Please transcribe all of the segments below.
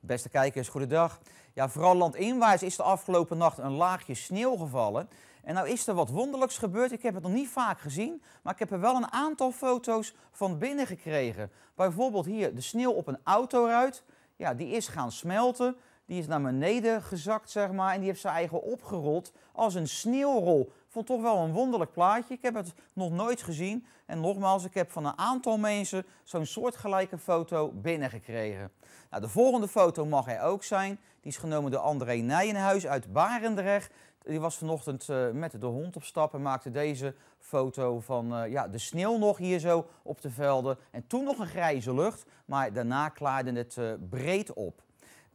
Beste kijkers, goedendag. Ja, vooral landinwaarts is de afgelopen nacht een laagje sneeuw gevallen. En nou is er wat wonderlijks gebeurd. Ik heb het nog niet vaak gezien, maar ik heb er wel een aantal foto's van binnen gekregen. Bijvoorbeeld hier de sneeuw op een autoruit. Ja, die is gaan smelten. Die is naar beneden gezakt, zeg maar. En die heeft zijn eigen opgerold als een sneeuwrol. Vond toch wel een wonderlijk plaatje. Ik heb het nog nooit gezien. En nogmaals, ik heb van een aantal mensen zo'n soortgelijke foto binnengekregen. Nou, de volgende foto mag hij ook zijn. Die is genomen door André Nijenhuis uit Barendrecht. Die was vanochtend eh, met de hond op stap en maakte deze foto van eh, ja, de sneeuw nog hier zo op de velden. En toen nog een grijze lucht, maar daarna klaarde het eh, breed op.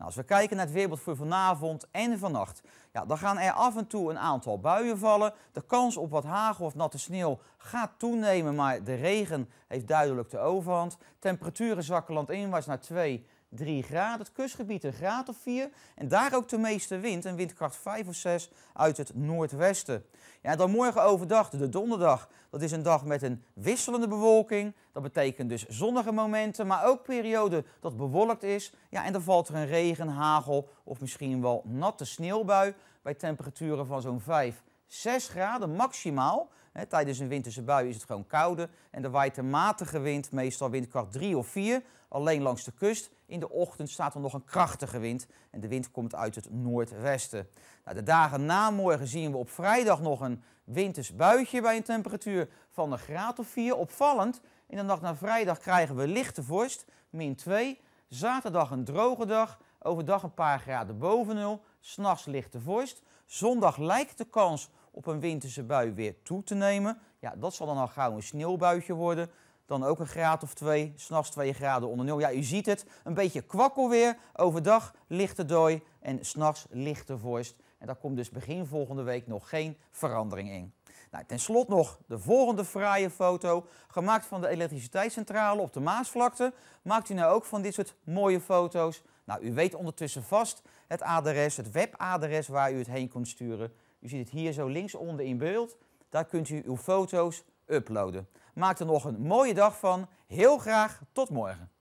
Nou, als we kijken naar het weerbeeld voor vanavond en vannacht, ja, dan gaan er af en toe een aantal buien vallen. De kans op wat hagel of natte sneeuw gaat toenemen, maar de regen heeft duidelijk de overhand. Temperaturen zakken landinwaarts naar 2 3 graden. Het kustgebied een graad of 4. En daar ook de meeste wind, een windkracht 5 of 6 uit het noordwesten. Ja, dan morgen overdag, de donderdag. Dat is een dag met een wisselende bewolking. Dat betekent dus zonnige momenten, maar ook perioden dat bewolkt is. Ja, en dan valt er een regen, hagel of misschien wel natte sneeuwbui bij temperaturen van zo'n 5, 6 graden maximaal tijdens een winterse bui is het gewoon kouder en de waait een matige wind, meestal windkracht 3 of 4, alleen langs de kust. In de ochtend staat er nog een krachtige wind en de wind komt uit het noordwesten. Nou, de dagen na morgen zien we op vrijdag nog een winters buitje bij een temperatuur van een graad of 4. Opvallend, in de nacht naar vrijdag krijgen we lichte vorst, min 2. Zaterdag een droge dag, overdag een paar graden boven nul, s'nachts lichte vorst. Zondag lijkt de kans op een winterse bui weer toe te nemen. Ja, dat zal dan al gauw een sneeuwbuitje worden. Dan ook een graad of twee, s'nachts twee graden onder nul. Ja, u ziet het, een beetje kwakkelweer. Overdag lichte dooi en s'nachts lichte vorst. En daar komt dus begin volgende week nog geen verandering in. Nou, ten slotte nog de volgende fraaie foto, gemaakt van de elektriciteitscentrale op de Maasvlakte. Maakt u nou ook van dit soort mooie foto's? Nou, u weet ondertussen vast het adres, het webadres waar u het heen kunt sturen. U ziet het hier zo linksonder in beeld. Daar kunt u uw foto's uploaden. Maak er nog een mooie dag van. Heel graag tot morgen.